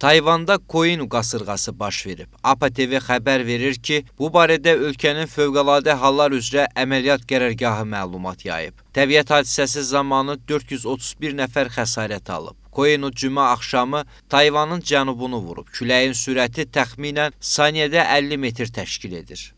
Tayvanda Koinu qasırğası baş verib. APA TV xəbər verir ki, bu barədə ölkənin Fövqəladə Hallar üzrə əməliyyat qərərgahı məlumat yayıb. Təbiət hadisəsi zamanı 431 nəfər xəsarət alıb. Koinu cümə axşamı Tayvanın cənubunu vurub. Küləyin sürəti təxminən saniyədə 50 metr təşkil edir.